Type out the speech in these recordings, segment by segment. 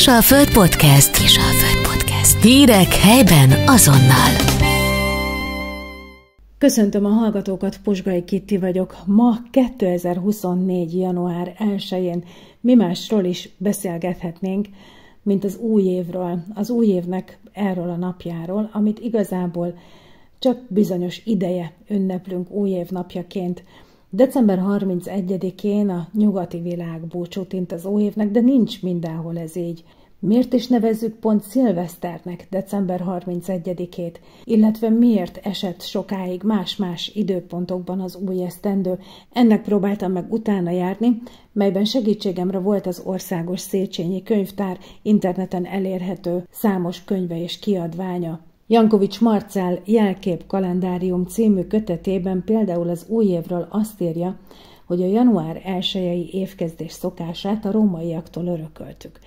Föld Podcast. Föld Podcast. Hírek helyben azonnal. Köszöntöm a hallgatókat, Pusgai Kitti vagyok. Ma 2024. január 1-én mi másról is beszélgethetnénk, mint az új évről, az új évnek erről a napjáról, amit igazából csak bizonyos ideje ünneplünk új év napjaként. December 31-én a nyugati világ búcsút int az óévnek, évnek, de nincs mindenhol ez így. Miért is nevezzük pont szilveszternek december 31-ét, illetve miért esett sokáig más-más időpontokban az új esztendő? Ennek próbáltam meg utána járni, melyben segítségemre volt az Országos Széchenyi Könyvtár interneten elérhető számos könyve és kiadványa. Jankovics Marcel jelkép kalendárium című kötetében például az új évről azt írja, hogy a január 1 évkezdés szokását a rómaiaktól örököltük.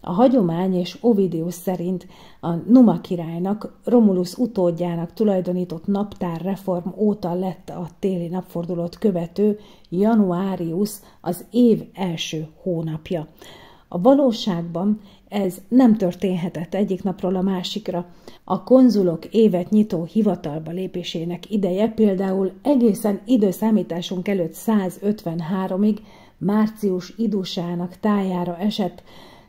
A hagyomány és Ovidius szerint a Numa királynak, Romulus utódjának tulajdonított naptár reform óta lett a téli napfordulót követő januárius az év első hónapja. A valóságban ez nem történhetett egyik napról a másikra. A konzulok évet nyitó hivatalba lépésének ideje például egészen időszámításunk előtt 153-ig március idusának tájára esett,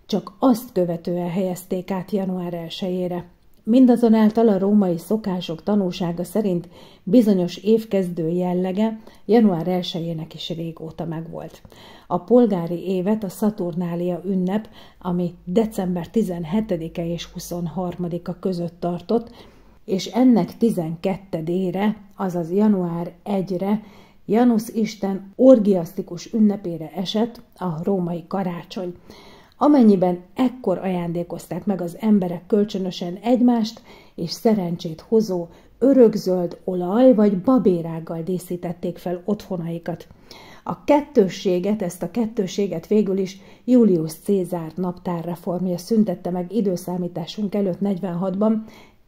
csak azt követően helyezték át január 1-ére. Mindazonáltal a római szokások tanúsága szerint bizonyos évkezdő jellege január 1-ének is régóta megvolt. A polgári évet a Szaturnália ünnep, ami december 17-e és 23-a között tartott, és ennek 12-ére, azaz január 1-re Janus Isten orgiasztikus ünnepére esett a római karácsony amennyiben ekkor ajándékozták meg az emberek kölcsönösen egymást, és szerencsét hozó örökzöld olaj vagy babérággal díszítették fel otthonaikat. A kettősséget, ezt a kettősséget végül is Julius Cézár naptárreformja szüntette meg időszámításunk előtt 46-ban,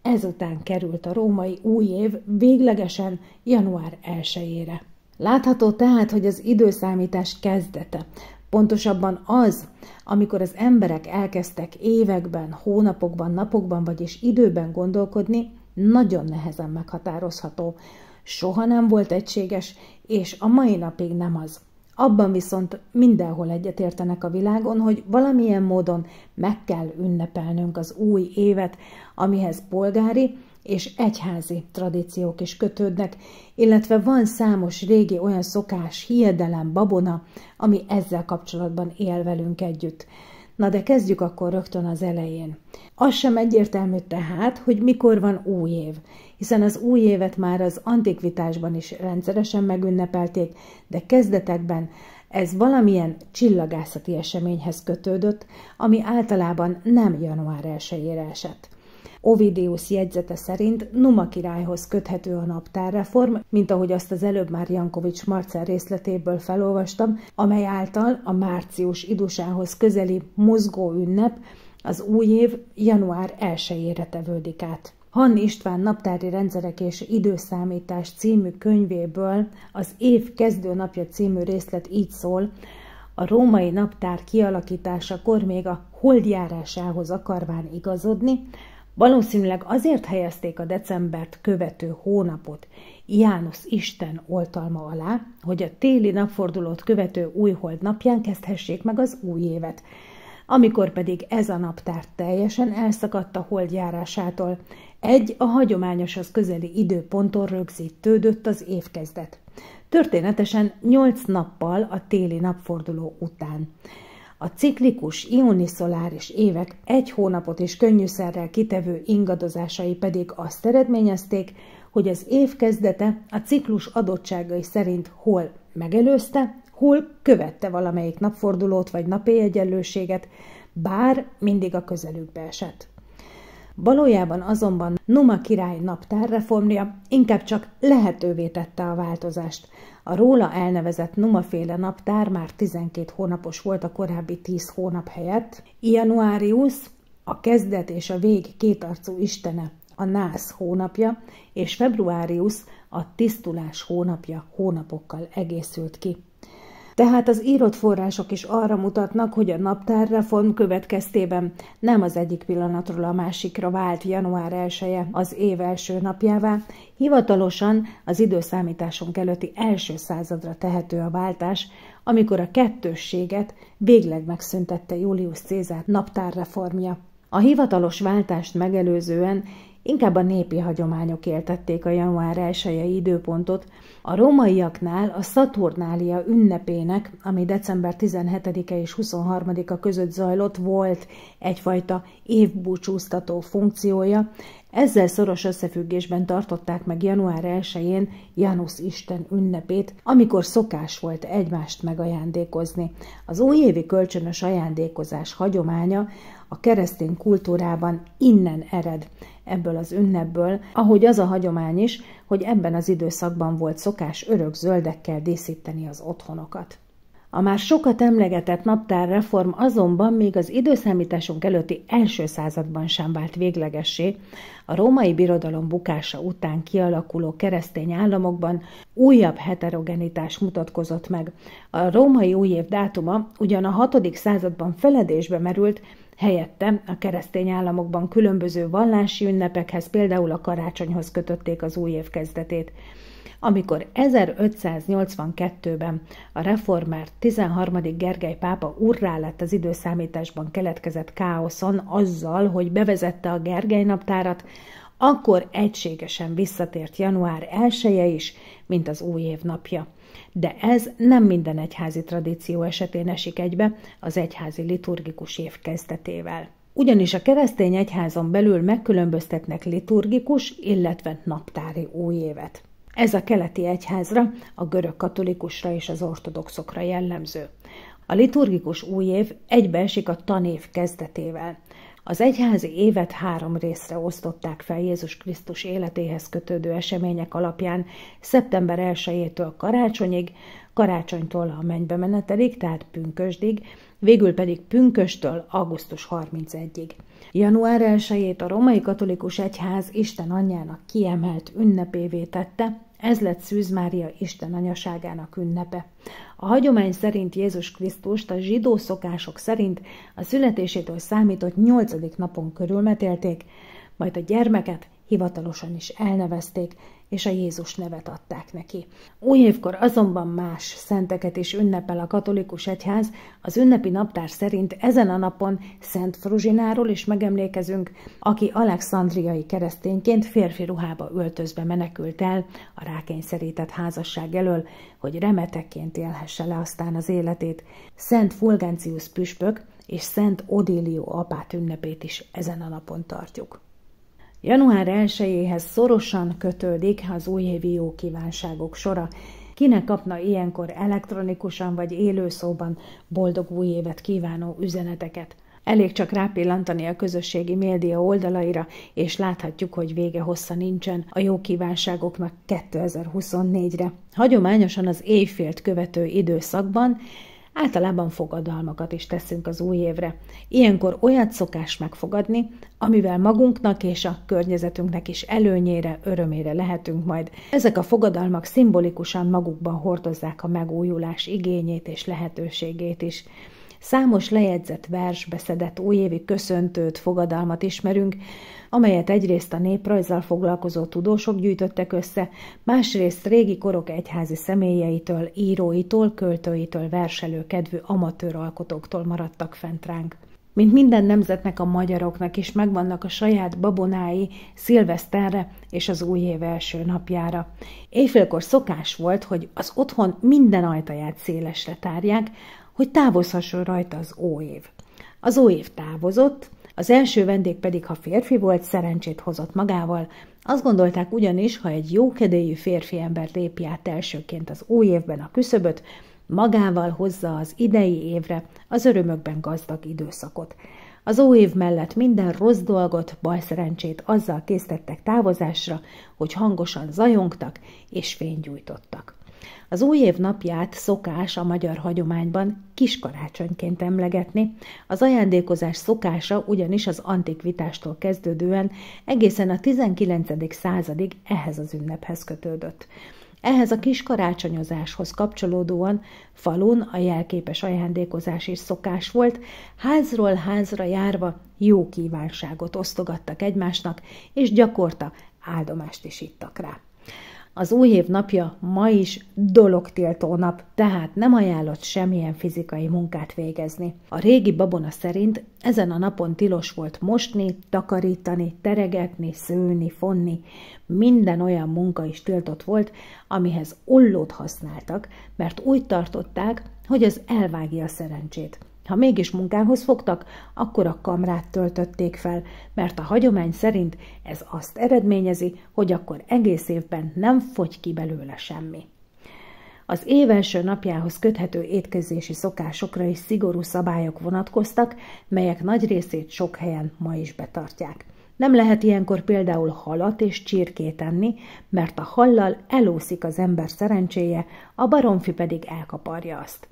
ezután került a római új év véglegesen január 1-ére. Látható tehát, hogy az időszámítás kezdete, Pontosabban az, amikor az emberek elkezdtek években, hónapokban, napokban, vagyis időben gondolkodni, nagyon nehezen meghatározható. Soha nem volt egységes, és a mai napig nem az. Abban viszont mindenhol egyetértenek a világon, hogy valamilyen módon meg kell ünnepelnünk az új évet, amihez polgári, és egyházi tradíciók is kötődnek, illetve van számos régi olyan szokás, hiedelem, babona, ami ezzel kapcsolatban él velünk együtt. Na de kezdjük akkor rögtön az elején. Az sem egyértelmű tehát, hogy mikor van új év, hiszen az új évet már az antikvitásban is rendszeresen megünnepelték, de kezdetekben ez valamilyen csillagászati eseményhez kötődött, ami általában nem január 1-ére esett. Ovidius jegyzete szerint Numa királyhoz köthető a naptárreform, mint ahogy azt az előbb már Jankovics Marcel részletéből felolvastam, amely által a március idusához közeli mozgó ünnep az új év január 1-ére tevődik át. Han István naptári rendszerek és időszámítás című könyvéből az év kezdő napja című részlet így szól, a római naptár kor még a holdjárásához akarván igazodni, Valószínűleg azért helyezték a decembert követő hónapot János Isten oltalma alá, hogy a téli napfordulót követő újhold napján kezdhessék meg az új évet, amikor pedig ez a naptár teljesen elszakadt a holdjárásától, egy a hagyományoshoz közeli időponton rögzítődött az évkezdet. Történetesen 8 nappal a téli napforduló után. A ciklikus, ioniszoláris évek egy hónapot és könnyűszerrel kitevő ingadozásai pedig azt eredményezték, hogy az év kezdete a ciklus adottságai szerint hol megelőzte, hol követte valamelyik napfordulót vagy napi egyenlőséget, bár mindig a közelükbe esett. Valójában azonban Numa király naptárreformja inkább csak lehetővé tette a változást, a róla elnevezett numaféle naptár már 12 hónapos volt a korábbi 10 hónap helyett. Januarius a kezdet és a vég kétarcú istene, a nász hónapja, és februárius a tisztulás hónapja hónapokkal egészült ki. Tehát az írott források is arra mutatnak, hogy a naptárreform következtében nem az egyik pillanatról a másikra vált január 1 -e az év első napjává, hivatalosan az időszámításunk előtti első századra tehető a váltás, amikor a kettősséget végleg megszüntette Julius Cézár naptárreformja. A hivatalos váltást megelőzően inkább a népi hagyományok éltették a január 1 időpontot, a rómaiaknál a szaturnália ünnepének, ami december 17-e és 23-a között zajlott, volt egyfajta évbúcsúztató funkciója, ezzel szoros összefüggésben tartották meg január 1-én Janusz Isten ünnepét, amikor szokás volt egymást megajándékozni. Az újévi kölcsönös ajándékozás hagyománya a keresztény kultúrában innen ered ebből az ünnepből, ahogy az a hagyomány is, hogy ebben az időszakban volt szokás örök zöldekkel díszíteni az otthonokat. A már sokat emlegetett naptárreform azonban még az időszámításunk előtti első században sem vált véglegessé. A római birodalom bukása után kialakuló keresztény államokban újabb heterogenitás mutatkozott meg. A római újév dátuma ugyan a 6. században feledésbe merült, Helyette a keresztény államokban különböző vallási ünnepekhez, például a karácsonyhoz kötötték az új év kezdetét. Amikor 1582-ben a reformár 13. Gergely pápa urrá lett az időszámításban keletkezett káoszon azzal, hogy bevezette a Gergely naptárat, akkor egységesen visszatért január 1 -e is, mint az új év napja. De ez nem minden egyházi tradíció esetén esik egybe az egyházi liturgikus év kezdetével. Ugyanis a keresztény egyházon belül megkülönböztetnek liturgikus, illetve naptári újévet. Ez a keleti egyházra, a görög katolikusra és az ortodoxokra jellemző. A liturgikus új év egybeesik a tanév kezdetével. Az egyházi évet három részre osztották fel Jézus Krisztus életéhez kötődő események alapján szeptember 1-től karácsonyig, karácsonytól a mennybe menetelik, tehát pünkösdig, végül pedig pünköstől augusztus 31-ig. Január 1 a Római Katolikus Egyház Isten anyjának kiemelt ünnepévé tette, ez lett Szűz Mária Isten anyaságának ünnepe. A hagyomány szerint Jézus Krisztust a zsidó szokások szerint a születésétől számított nyolcadik napon körülmetélték, majd a gyermeket hivatalosan is elnevezték, és a Jézus nevet adták neki. Új évkor azonban más szenteket is ünnepel a katolikus egyház, az ünnepi naptár szerint ezen a napon Szent Fruzsináról is megemlékezünk, aki alexandriai keresztényként férfi ruhába öltözve menekült el a rákényszerített házasság elől, hogy remeteként élhesse le aztán az életét. Szent Fulgencius püspök és Szent Odilio apát ünnepét is ezen a napon tartjuk. Január 1 szorosan kötődik az újévi jó kívánságok sora. Kinek kapna ilyenkor elektronikusan vagy élőszóban boldog új évet kívánó üzeneteket? Elég csak rápillantani a közösségi média oldalaira, és láthatjuk, hogy vége hossza nincsen a jó kívánságoknak 2024-re. Hagyományosan az éjfélt követő időszakban általában fogadalmakat is teszünk az új évre. Ilyenkor olyat szokás megfogadni, amivel magunknak és a környezetünknek is előnyére, örömére lehetünk majd. Ezek a fogadalmak szimbolikusan magukban hordozzák a megújulás igényét és lehetőségét is. Számos lejegyzett vers, beszedett újévi köszöntőt, fogadalmat ismerünk, amelyet egyrészt a néprajzzal foglalkozó tudósok gyűjtöttek össze, másrészt régi korok egyházi személyeitől, íróitól, költőitől, kedvű amatőr alkotóktól maradtak fent ránk. Mint minden nemzetnek a magyaroknak is megvannak a saját babonái szilveszterre és az új év első napjára. Éjfélkor szokás volt, hogy az otthon minden ajtaját szélesre tárják, hogy távozhasson rajta az óév. Az óév távozott, az első vendég pedig, ha férfi volt, szerencsét hozott magával. Azt gondolták ugyanis, ha egy jókedélyű férfi ember lépi át elsőként az új évben a küszöböt, magával hozza az idei évre az örömökben gazdag időszakot. Az új év mellett minden rossz dolgot, bal szerencsét azzal késztettek távozásra, hogy hangosan zajongtak és fénygyújtottak. Az új év napját szokás a magyar hagyományban kiskarácsonyként emlegetni. Az ajándékozás szokása ugyanis az antikvitástól kezdődően egészen a 19. századig ehhez az ünnephez kötődött. Ehhez a kiskarácsonyozáshoz kapcsolódóan falun a jelképes ajándékozás is szokás volt, házról házra járva jó kívánságot osztogattak egymásnak, és gyakorta áldomást is ittak rá. Az új év napja ma is dologtiltó nap, tehát nem ajánlott semmilyen fizikai munkát végezni. A régi babona szerint ezen a napon tilos volt mosni, takarítani, teregetni, szőni, fonni. Minden olyan munka is tiltott volt, amihez ollót használtak, mert úgy tartották, hogy az elvágja a szerencsét. Ha mégis munkához fogtak, akkor a kamrát töltötték fel, mert a hagyomány szerint ez azt eredményezi, hogy akkor egész évben nem fogy ki belőle semmi. Az év első napjához köthető étkezési szokásokra is szigorú szabályok vonatkoztak, melyek nagy részét sok helyen ma is betartják. Nem lehet ilyenkor például halat és csirkét enni, mert a hallal elúszik az ember szerencséje, a baromfi pedig elkaparja azt.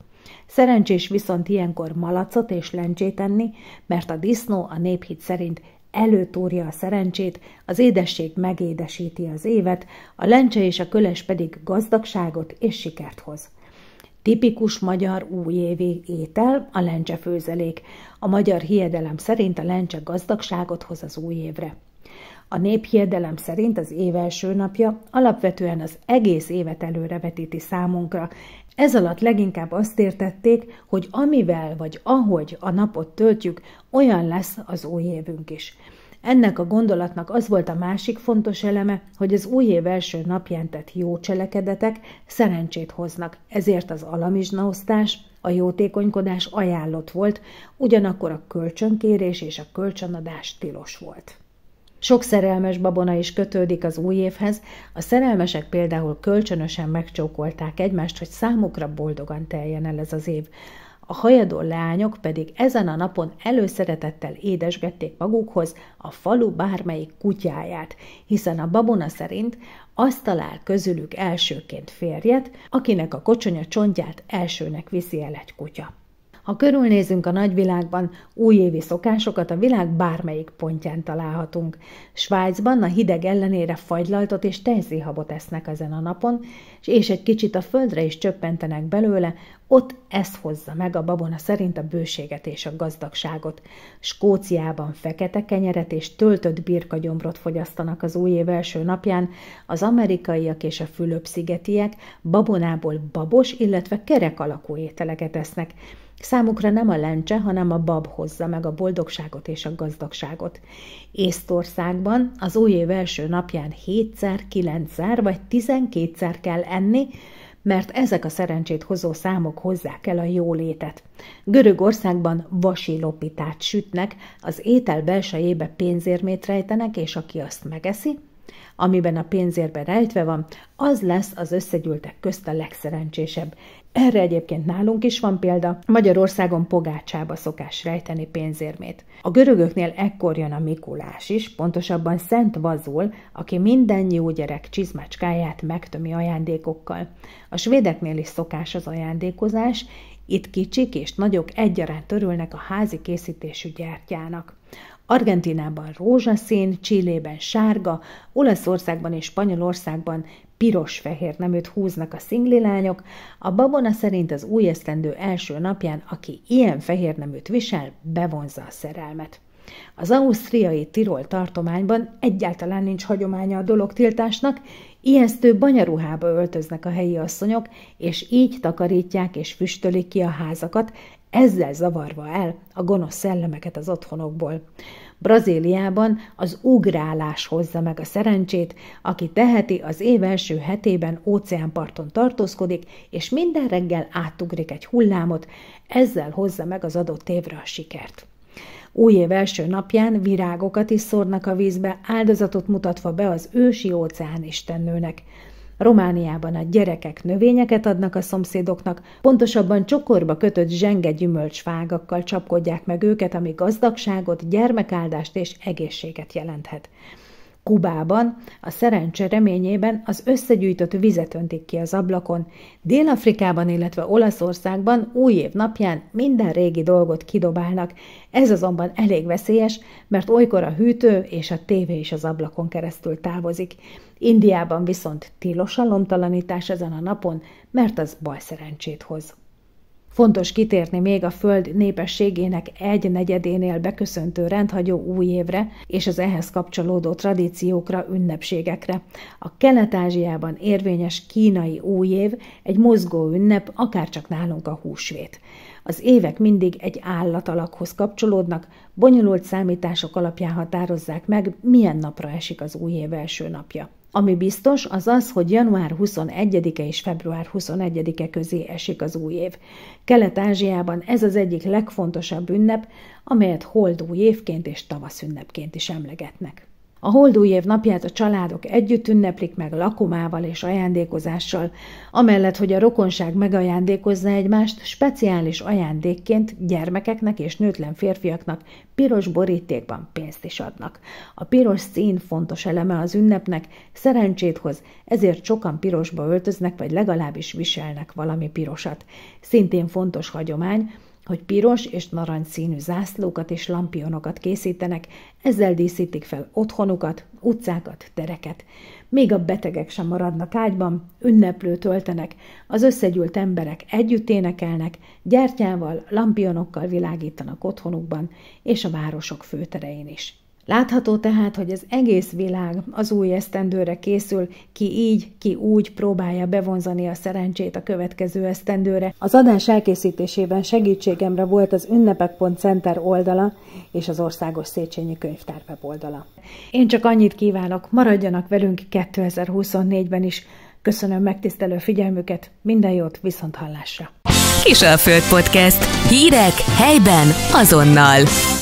Szerencsés viszont ilyenkor malacot és lencsét enni, mert a disznó a néphit szerint előtúrja a szerencsét, az édesség megédesíti az évet, a lencse és a köles pedig gazdagságot és sikert hoz. Tipikus magyar újévi étel a lencsefőzelék. A magyar hiedelem szerint a lencse gazdagságot hoz az új évre. A néphiedelem szerint az év első napja alapvetően az egész évet előrevetíti számunkra. Ez alatt leginkább azt értették, hogy amivel vagy ahogy a napot töltjük, olyan lesz az új évünk is. Ennek a gondolatnak az volt a másik fontos eleme, hogy az új év első napján tett jó cselekedetek szerencsét hoznak, ezért az alamizsnaosztás, a jótékonykodás ajánlott volt, ugyanakkor a kölcsönkérés és a kölcsönadás tilos volt. Sok szerelmes babona is kötődik az új évhez, a szerelmesek például kölcsönösen megcsókolták egymást, hogy számukra boldogan teljen el ez az év. A hajadó lányok pedig ezen a napon előszeretettel édesgették magukhoz a falu bármelyik kutyáját, hiszen a babona szerint azt talál közülük elsőként férjet, akinek a kocsonya csontját elsőnek viszi el egy kutya. Ha körülnézünk a nagyvilágban, újévi szokásokat a világ bármelyik pontján találhatunk. Svájcban a hideg ellenére fagylaltot és tejszéhabot esznek ezen a napon, és egy kicsit a földre is csöppentenek belőle, ott ez hozza meg a babona szerint a bőséget és a gazdagságot. Skóciában fekete kenyeret és töltött birkagyomrot fogyasztanak az új év első napján, az amerikaiak és a Fülöp-szigetiek babonából babos, illetve kerek alakú ételeket esznek. Számukra nem a lencse, hanem a bab hozza meg a boldogságot és a gazdagságot. Észtországban az új év első napján 7-szer, 9-szer vagy 12-szer kell enni, mert ezek a szerencsét hozó számok hozzák el a jólétet. Görögországban vasi lopitát sütnek, az étel belsejébe pénzérmét rejtenek, és aki azt megeszi, amiben a pénzérben rejtve van, az lesz az összegyűltek közt a legszerencsésebb. Erre egyébként nálunk is van példa, Magyarországon pogácsába szokás rejteni pénzérmét. A görögöknél ekkor jön a Mikulás is, pontosabban Szent Vazul, aki minden jó gyerek csizmácskáját megtömi ajándékokkal. A svédeknél is szokás az ajándékozás, itt kicsik és nagyok egyaránt örülnek a házi készítésű gyertyának. Argentinában rózsaszín, Csillében sárga, Olaszországban és Spanyolországban piros-fehér neműt húznak a szinglilányok, a babona szerint az új esztendő első napján, aki ilyen fehér neműt visel, bevonza a szerelmet. Az ausztriai Tirol tartományban egyáltalán nincs hagyománya a tiltásnak, ijesztő banyaruhába öltöznek a helyi asszonyok, és így takarítják és füstölik ki a házakat, ezzel zavarva el a gonosz szellemeket az otthonokból. Brazíliában az ugrálás hozza meg a szerencsét, aki teheti, az év első hetében óceánparton tartózkodik, és minden reggel átugrik egy hullámot, ezzel hozza meg az adott évre a sikert. Új év első napján virágokat is szórnak a vízbe, áldozatot mutatva be az ősi óceán istennőnek. Romániában a gyerekek növényeket adnak a szomszédoknak, pontosabban csokorba kötött zsenge gyümölcsfágakkal csapkodják meg őket, ami gazdagságot, gyermekáldást és egészséget jelenthet. Kubában a szerencse reményében az összegyűjtött vizet öntik ki az ablakon, Dél-Afrikában, illetve Olaszországban új év napján minden régi dolgot kidobálnak, ez azonban elég veszélyes, mert olykor a hűtő és a tévé is az ablakon keresztül távozik. Indiában viszont tilos a lomtalanítás ezen a napon, mert az bal szerencsét hoz. Fontos kitérni még a Föld népességének egy negyedénél beköszöntő rendhagyó új évre és az ehhez kapcsolódó tradíciókra, ünnepségekre. A Kelet-Ázsiában érvényes kínai új év egy mozgó ünnep, akárcsak nálunk a húsvét. Az évek mindig egy állatalakhoz kapcsolódnak, bonyolult számítások alapján határozzák meg, milyen napra esik az új év első napja. Ami biztos, az az, hogy január 21-e és február 21-e közé esik az új év. Kelet-Ázsiában ez az egyik legfontosabb ünnep, amelyet hold évként és tavaszünnepként is emlegetnek. A holdúj év napját a családok együtt ünneplik meg lakomával és ajándékozással, amellett, hogy a rokonság megajándékozza egymást, speciális ajándékként gyermekeknek és nőtlen férfiaknak piros borítékban pénzt is adnak. A piros szín fontos eleme az ünnepnek, szerencsét hoz, ezért sokan pirosba öltöznek, vagy legalábbis viselnek valami pirosat. Szintén fontos hagyomány, hogy piros és narancs színű zászlókat és lampionokat készítenek, ezzel díszítik fel otthonukat, utcákat, tereket. Még a betegek sem maradnak ágyban, ünneplő töltenek, az összegyűlt emberek együtt énekelnek, gyertyával, lampionokkal világítanak otthonukban és a városok főterein is. Látható tehát, hogy az egész világ az új esztendőre készül, ki így, ki úgy próbálja bevonzani a szerencsét a következő esztendőre. Az adás elkészítésében segítségemre volt az ünnepek.center oldala és az Országos Széchenyi Könyvtár weboldala. Én csak annyit kívánok, maradjanak velünk 2024-ben is. Köszönöm megtisztelő figyelmüket, minden jót, viszont hallásra! Kisalföld Podcast. Hírek helyben azonnal.